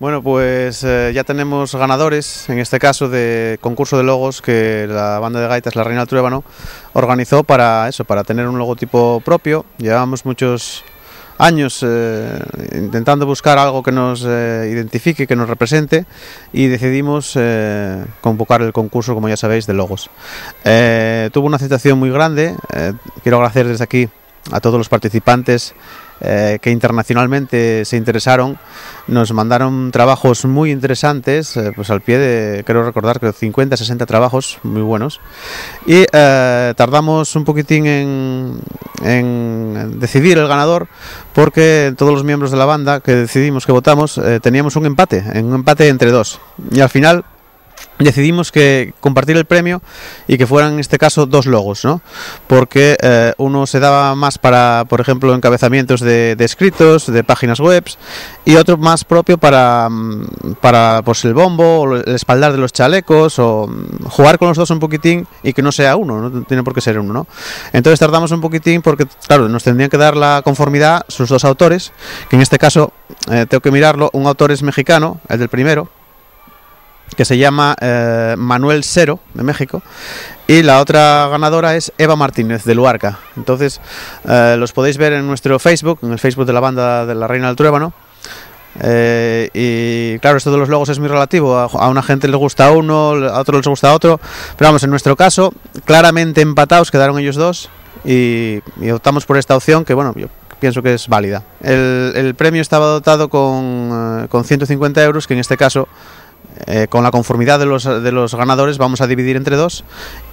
Bueno, pues eh, ya tenemos ganadores, en este caso de concurso de logos que la banda de gaitas La Reina del organizó para eso, para tener un logotipo propio. Llevamos muchos años eh, intentando buscar algo que nos eh, identifique, que nos represente y decidimos convocar el concurso, como ya sabéis, de logos. tuvo una aceptación muy grande, quiero agradecer desde aquí a todos los participantes eh, que internacionalmente se interesaron, nos mandaron trabajos muy interesantes, eh, pues al pie de, creo recordar, que 50, 60 trabajos muy buenos. Y eh, tardamos un poquitín en, decidir el ganador, porque todos los miembros de la banda que decidimos, que votamos, teníamos un empate, un empate entre dos. Y al final decidimos que compartir el premio y que fueran en este caso dos logos, ¿no? Porque eh, uno se daba más para, por ejemplo, encabezamientos de, escritos, de páginas web, y otro más propio para, mm, para pues, el bombo, el espaldar de los chalecos, o mm, jugar con los dos un poquitín y que no sea uno, no tiene por qué ser uno, ¿no? Entonces tardamos un poquitín porque, claro, nos tendrían que dar la conformidad sus dos autores, que en este caso, eh, tengo que mirarlo, un autor es mexicano, el del primero, que se llama eh, Manuel Cero, de México, y la otra ganadora es Eva Martínez, de Luarca. Entonces, eh, los podéis ver en nuestro Facebook, en el Facebook de la banda de la Reina del Truébano. Eh, y claro, esto de los logos es muy relativo. A, una gente les gusta uno, a otro les gusta otro. Pero vamos, en nuestro caso, claramente empatados quedaron ellos dos y, optamos por esta opción que, bueno, yo pienso que es válida. El, premio estaba dotado con, eh, con 150 euros, que en este caso eh, con la conformidad de los, de los ganadores vamos a dividir entre dos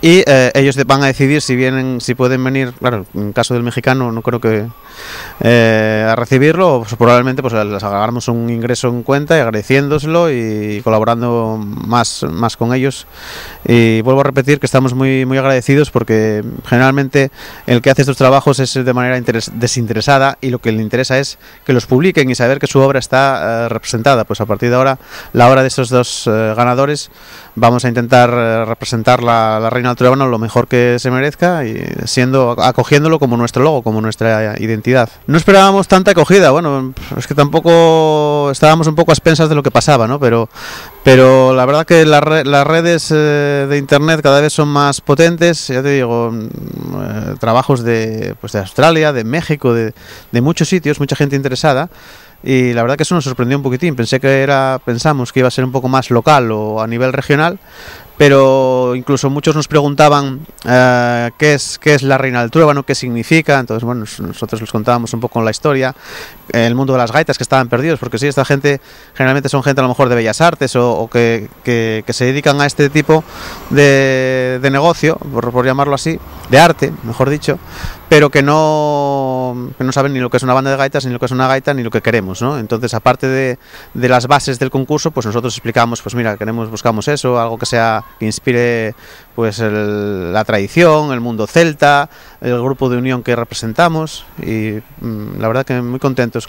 y eh, ellos van a decidir si vienen, si pueden venir, claro, en caso del mexicano no creo que eh, a recibirlo, pues probablemente pues les agarramos un ingreso en cuenta y agradeciéndoselo y colaborando más, más con ellos. Y vuelvo a repetir que estamos muy, muy agradecidos porque generalmente el que hace estos trabajos es de manera desinteresada y lo que le interesa es que los publiquen y saber que su obra está eh, representada. Pues a partir de ahora, la obra de estos dos eh, ganadores. Vamos a intentar eh, representar la, la reina del lo mejor que se merezca y siendo acogiéndolo como nuestro logo, como nuestra identidad. No esperábamos tanta acogida, bueno, es que tampoco estábamos un poco a de lo que pasaba, ¿no? Pero, pero la verdad que las redes eh, de internet cada vez son más potentes, ya te digo, mm, trabajos de, pues de Australia, de México, de, de muchos sitios, mucha gente interesada y la verdad que eso nos sorprendió un poquitín. Pensé que era, pensamos que iba a ser un poco más local o a nivel regional, pero incluso muchos nos preguntaban eh, qué, es, qué es la reina del trueno, qué significa. Entonces, bueno, nosotros les contábamos un poco la historia, el mundo de las gaitas que estaban perdidos, porque sí, esta gente generalmente son gente a lo mejor de bellas artes o, que, que, se dedican a este tipo de, de negocio, por, llamarlo así, de arte, mejor dicho, pero que no, que no saben ni lo que es una banda de gaitas, ni lo que es una gaita, ni lo que queremos. ¿no? Entonces, aparte de, de las bases del concurso, pues nosotros explicábamos, pues mira, queremos, buscamos eso, algo que sea inspire pues la tradición, el mundo celta, el grupo de unión que representamos y mm, la verdad que muy contentos.